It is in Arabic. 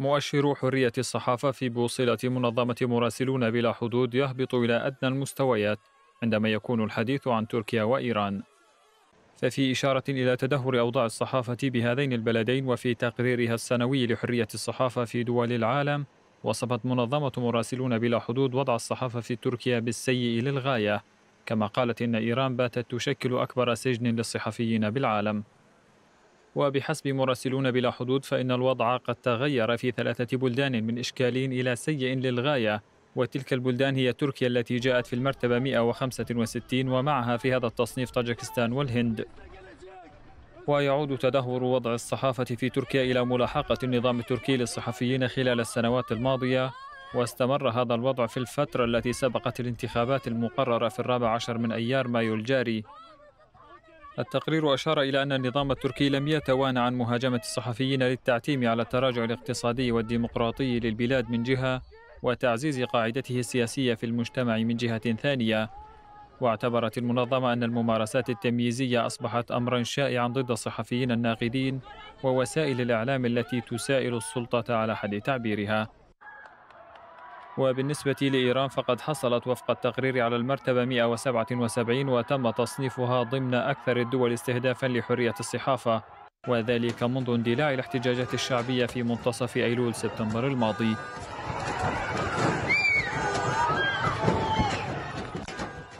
مؤشر حرية الصحافة في بوصلة منظمة مراسلون بلا حدود يهبط إلى أدنى المستويات عندما يكون الحديث عن تركيا وإيران ففي إشارة إلى تدهور أوضاع الصحافة بهذين البلدين وفي تقريرها السنوي لحرية الصحافة في دول العالم وصفت منظمة مراسلون بلا حدود وضع الصحافة في تركيا بالسيء للغاية كما قالت إن إيران باتت تشكل أكبر سجن للصحفيين بالعالم وبحسب مراسلون بلا حدود فإن الوضع قد تغير في ثلاثة بلدان من إشكال إلى سيء للغاية وتلك البلدان هي تركيا التي جاءت في المرتبة 165 ومعها في هذا التصنيف طاجكستان والهند ويعود تدهور وضع الصحافة في تركيا إلى ملاحقة النظام التركي للصحفيين خلال السنوات الماضية واستمر هذا الوضع في الفترة التي سبقت الانتخابات المقررة في الرابع عشر من أيار مايو الجاري التقرير أشار إلى أن النظام التركي لم يتوانى عن مهاجمة الصحفيين للتعتيم على التراجع الاقتصادي والديمقراطي للبلاد من جهة وتعزيز قاعدته السياسية في المجتمع من جهة ثانية واعتبرت المنظمة أن الممارسات التمييزية أصبحت أمرا شائعا ضد الصحفيين الناقدين ووسائل الإعلام التي تسائل السلطة على حد تعبيرها وبالنسبة لإيران فقد حصلت وفق التقرير على المرتبة 177 وتم تصنيفها ضمن أكثر الدول استهدافا لحرية الصحافة وذلك منذ اندلاع الاحتجاجات الشعبية في منتصف أيلول سبتمبر الماضي